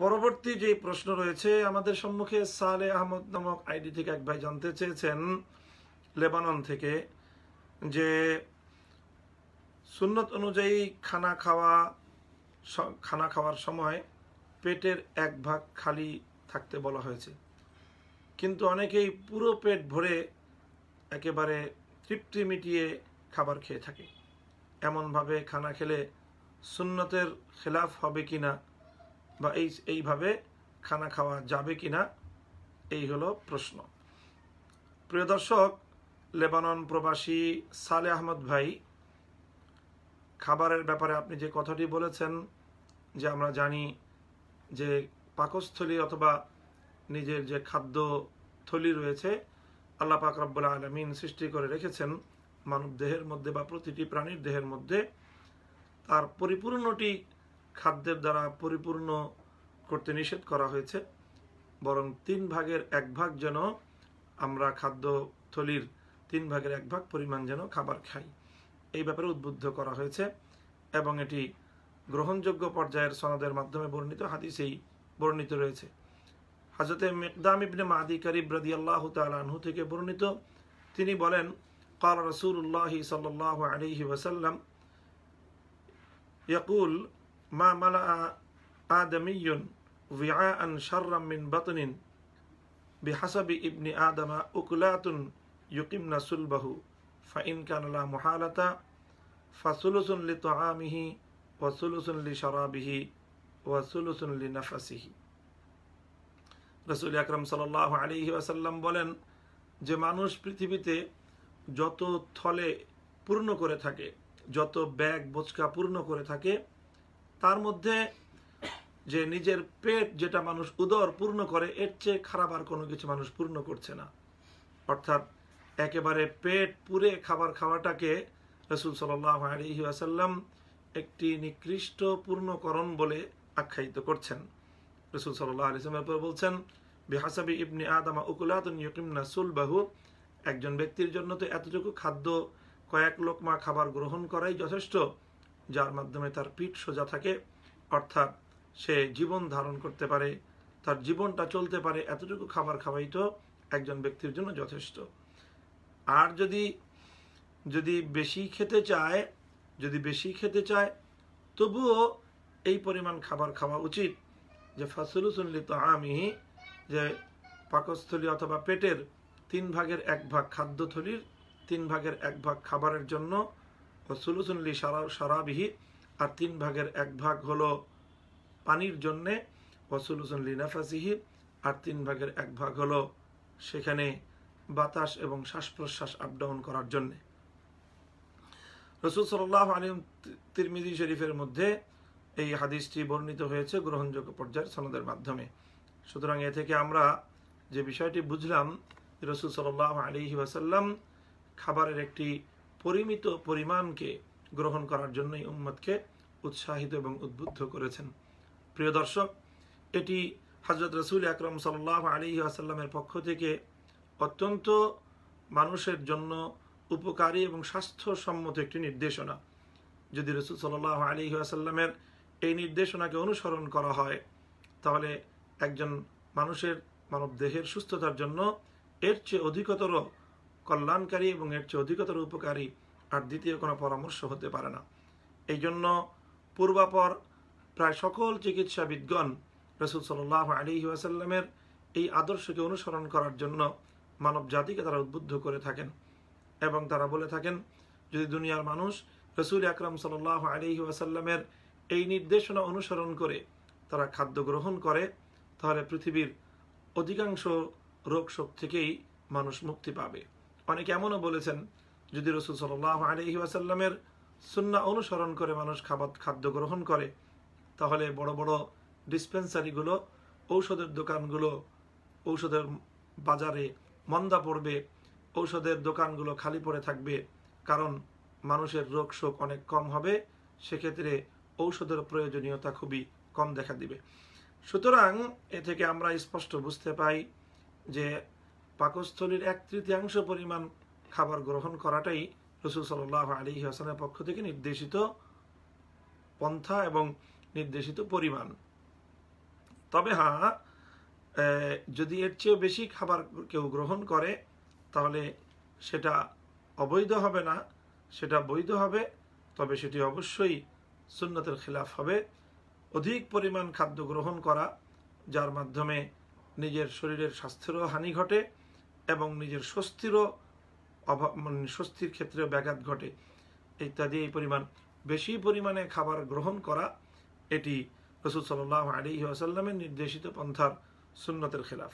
পরবর্তী যে প্রশ্ন রয়েছে আমাদের সম্মুখে সালে আহমদ নামক আইডি থেকে এক ভাই জানতে চেয়েছেন লেবানন থেকে যে সুন্নত অনুযায়ী খানা খাওয়া খানা খাওয়ার সময় পেটের এক ভাগ খালি থাকতে বলা হয়েছে কিন্তু অনেকেই পুরো পেট ভরে একেবারে তৃপ্তি মিটিয়ে খাবার খেয়ে থাকে এমনভাবে খানা খেলে সুন্নতের খেলাফ হবে কি না বা এই এইভাবে খানা খাওয়া যাবে কি না এই হলো প্রশ্ন প্রিয় দর্শক লেবানন প্রবাসী সালে আহমদ ভাই খাবারের ব্যাপারে আপনি যে কথাটি বলেছেন যে আমরা জানি যে পাকস্থলী অথবা নিজের যে খাদ্য থলি রয়েছে আল্লাহ পাক রব্বুল আলমিন সৃষ্টি করে রেখেছেন মানব দেহের মধ্যে বা প্রতিটি প্রাণীর দেহের মধ্যে তার পরিপূর্ণটি খাদ্যের দ্বারা পরিপূর্ণ করতে নিষেধ করা হয়েছে বরং তিন ভাগের এক ভাগ যেন আমরা খাদ্য থলির তিন ভাগের এক ভাগ পরিমাণ যেন খাবার খাই এই ব্যাপারে উদ্বুদ্ধ করা হয়েছে এবং এটি গ্রহণযোগ্য পর্যায়ের সনদের মাধ্যমে বর্ণিত হাদিসেই বর্ণিত রয়েছে হাজরতে মেকদাম ইবনে মাদি করিব রদি আল্লাহ তালু থেকে বর্ণিত তিনি বলেন কাল رسول الله صلى ওয়াসাল্লাম ইয়কুল মা মালা আদমিয়ন ভিআন শাররাম মিন বাতনিন বিহাসাবি ইবনি আদামা উকলাতুন ইউকিমনা সুলবাহু ফাইন কানলা মহালাতা ফাসুলুসুন লি তোআমিহি ওয়াসুলুসুন লি শরাবিহি ওয়াসুলুসুন লি নাফাসিহি রসুল আকরম সাল আলিহি ওয়াসাল্লাম বলেন যে মানুষ পৃথিবীতে যত থলে পূর্ণ করে থাকে যত ব্যাগ বোচকা পূর্ণ করে থাকে তার মধ্যে যে নিজের পেট যেটা মানুষ উদর পূর্ণ করে এর চেয়ে খারাপ আর কোনো কিছু মানুষ পূর্ণ করছে না অর্থাৎ একেবারে পেট পুরে খাবার খাওয়াটাকে রসুল সাল্লাম একটি নিকৃষ্ট পূর্ণকরণ বলে আখ্যায়িত করছেন রসুল সাল্লামের পর বলছেন বেহাসাবি ইবনি আদামা উকুলাতিমনা সুলবাহু একজন ব্যক্তির জন্য তো এতটুকু খাদ্য কয়েক লোকমা খাবার গ্রহণ করাই যথেষ্ট যার মাধ্যমে তার পিঠ সোজা থাকে অর্থাৎ সে জীবন ধারণ করতে পারে তার জীবনটা চলতে পারে এতটুকু খাবার খাওয়াই তো একজন ব্যক্তির জন্য যথেষ্ট আর যদি যদি বেশি খেতে চায় যদি বেশি খেতে চায় তবুও এই পরিমাণ খাবার খাওয়া উচিত যে তো আমি যে পাকস্থলী অথবা পেটের তিন ভাগের এক ভাগ খাদ্যথলির তিন ভাগের এক ভাগ খাবারের জন্য সুলুসুনলি সারা সারাবিহি আর তিন ভাগের এক ভাগ হল পানির জন্যে ওয়াসুলুসুনলি নাফাসিহি আর তিন ভাগের এক ভাগ হল সেখানে বাতাস এবং শ্বাস প্রশ্বাস আপডাউন করার জন্যে রসুল সাল্লাহ আলিম তিরমিজি শরীফের মধ্যে এই হাদিসটি বর্ণিত হয়েছে গ্রহণযোগ্য পর্যায়ের সনদের মাধ্যমে সুতরাং এ থেকে আমরা যে বিষয়টি বুঝলাম রসুল সাল্লাহ আলি ওয়াসাল্লাম খাবারের একটি পরিমিত পরিমাণকে গ্রহণ করার জন্যই উম্মদকে উৎসাহিত এবং উদ্বুদ্ধ করেছেন প্রিয় দর্শক এটি হজরত রসুল আকরম সাল্লাহ আলী আসাল্লামের পক্ষ থেকে অত্যন্ত মানুষের জন্য উপকারী এবং স্বাস্থ্যসম্মত একটি নির্দেশনা যদি রসুল সাল্লাহ আলী আসাল্লামের এই নির্দেশনাকে অনুসরণ করা হয় তাহলে একজন মানুষের মানব দেহের সুস্থতার জন্য এর চেয়ে অধিকতর কল্যাণকারী এবং এর চেয়ে অধিকতর উপকারী আর দ্বিতীয় কোনো পরামর্শ হতে পারে না এই জন্য পূর্বাপর প্রায় সকল চিকিৎসাবিদগণ রসুল সাল্লাহ আলী ওয়াসাল্লামের এই আদর্শকে অনুসরণ করার জন্য মানব জাতিকে তারা উদ্বুদ্ধ করে থাকেন এবং তারা বলে থাকেন যদি দুনিয়ার মানুষ রসুল আকরাম সাল্লাহ আলী ওয়াসাল্লামের এই নির্দেশনা অনুসরণ করে তারা খাদ্য গ্রহণ করে তাহলে পৃথিবীর অধিকাংশ রোগ শোক থেকেই মানুষ মুক্তি পাবে অনেকে এমনও বলেছেন যদি রসুল সাল্লাহ আলহি আসাল্লামের সুন্না অনুসরণ করে মানুষ খাবার খাদ্য গ্রহণ করে তাহলে বড় বড় ডিসপেন্সারিগুলো ঔষধের দোকানগুলো ঔষধের বাজারে মন্দা পড়বে ঔষধের দোকানগুলো খালি পড়ে থাকবে কারণ মানুষের রোগ শোক অনেক কম হবে সেক্ষেত্রে ঔষধের প্রয়োজনীয়তা খুবই কম দেখা দিবে সুতরাং এ থেকে আমরা স্পষ্ট বুঝতে পাই যে পাকস্থলীর এক তৃতীয়াংশ পরিমাণ খাবার গ্রহণ করাটাই রসুল সাল আলী হাসানের পক্ষ থেকে নির্দেশিত পন্থা এবং নির্দেশিত পরিমাণ তবে হ্যাঁ যদি এর চেয়েও বেশি খাবার কেউ গ্রহণ করে তাহলে সেটা অবৈধ হবে না সেটা বৈধ হবে তবে সেটি অবশ্যই সুন্নতের খিলাফ হবে অধিক পরিমাণ খাদ্য গ্রহণ করা যার মাধ্যমে নিজের শরীরের স্বাস্থ্যেরও হানি ঘটে এবং নিজের স্বস্তিরও অভাব মানে স্বস্তির ক্ষেত্রেও ব্যাঘাত ঘটে ইত্যাদি এই পরিমাণ বেশি পরিমাণে খাবার গ্রহণ করা এটি রসুল সাল্লাহ আলী আসাল্লামের নির্দেশিত পন্থার সুন্নতের খেলাফ